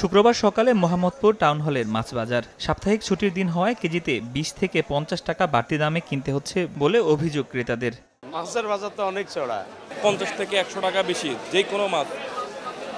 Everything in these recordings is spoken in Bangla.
শুক্রবার সকালে মোহাম্মদপুর টাউন হলের মাছ বাজার সাপ্তাহিক ছুটির দিন হওয়ায় কেজিতে বিশ থেকে পঞ্চাশ টাকা বাড়তি দামে কিনতে হচ্ছে বলে অভিযোগ ক্রেতাদের মাছের বাজার তো অনেক চড়া পঞ্চাশ থেকে একশো টাকা বেশি যে কোনো মাছ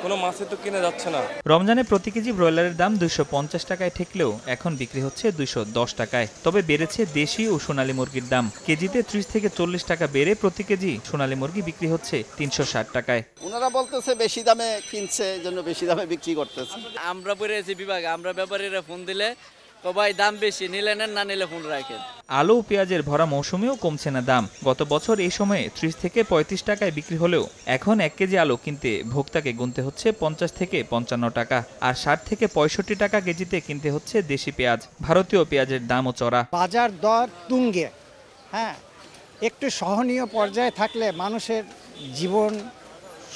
কোনো মাছে তো কিনে যাচ্ছে না রমজানে প্রতি কেজি ব্রয়লারের দাম দুইশো টাকায় ঠেকলেও এখন বিক্রি হচ্ছে দুইশো টাকায় তবে বেড়েছে দেশি ও সোনালী মুরগির দাম কেজিতে ত্রিশ থেকে চল্লিশ টাকা বেড়ে প্রতি কেজি সোনালী মুরগি বিক্রি হচ্ছে তিনশো টাকায় ওনারা বলতেছে বেশি দামে কিনছে জন্য বেশি দামে বিক্রি করতেছে আমরা পড়ে বিভাগ আমরা ব্যাপারীরা ফোন দিলে তো দাম বেশি নিলে নেন না নিলে ফোন রাখেন আলু পেঁয়াজের ভরা মৌসুমেও কমছে না দাম গত বছর এই সময়ে ত্রিশ থেকে পঁয়ত্রিশ টাকায় বিক্রি হলেও এখন এক কেজি আলু কিনতে ভোক্তাকে গুনতে হচ্ছে পঞ্চাশ থেকে পঞ্চান্ন টাকা আর ষাট থেকে পঁয়ষট্টি টাকা কেজিতে কিনতে হচ্ছে দেশি পেঁয়াজ ভারতীয় পেঁয়াজের দামও চড়া বাজার দর তুঙ্গে হ্যাঁ একটু সহনীয় পর্যায়ে থাকলে মানুষের জীবন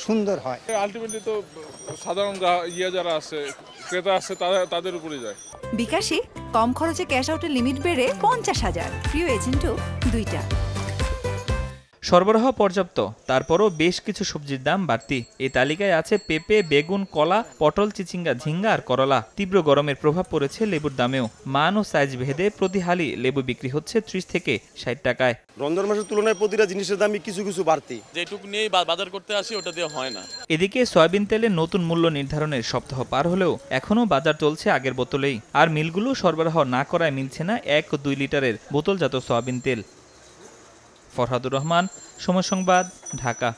সুন্দর হয় আলটিমেটলি তো সাধারণ ইয়ে যারা আছে ক্রেতা আছে তারা তাদের উপরে যায় বিকাশে কম খরচে ক্যাশ আউটের লিমিট বেড়ে পঞ্চাশ হাজার প্রিয় এজেন্টও দুইটা সরবরাহ পর্যাপ্ত তারপরও বেশ কিছু সবজির দাম বাড়তি এই তালিকায় আছে পেঁপে বেগুন কলা পটল চিচিঙ্গা ঝিঙ্গা আর করলা তীব্র গরমের প্রভাব পড়েছে লেবুর দামেও মান ও সাইজ ভেদে প্রতি হালি লেবু বিক্রি হচ্ছে ত্রিশ থেকে ষাট টাকায় রমজান মাসের তুলনায় প্রতিটা জিনিসের দামই কিছু কিছু বাড়তি যেটুকু নিয়ে বাজার করতে আসি ওটা দিয়ে হয় না এদিকে সয়াবিন তেলের নতুন মূল্য নির্ধারণের সপ্তাহ পার হলেও এখনও বাজার চলছে আগের বোতলেই আর মিলগুলো সরবরাহ না করায় মিলছে না এক দুই লিটারের বোতলজাত সয়াবিন তেল ফরহাদুর রহমান সময় সংবাদ ঢাকা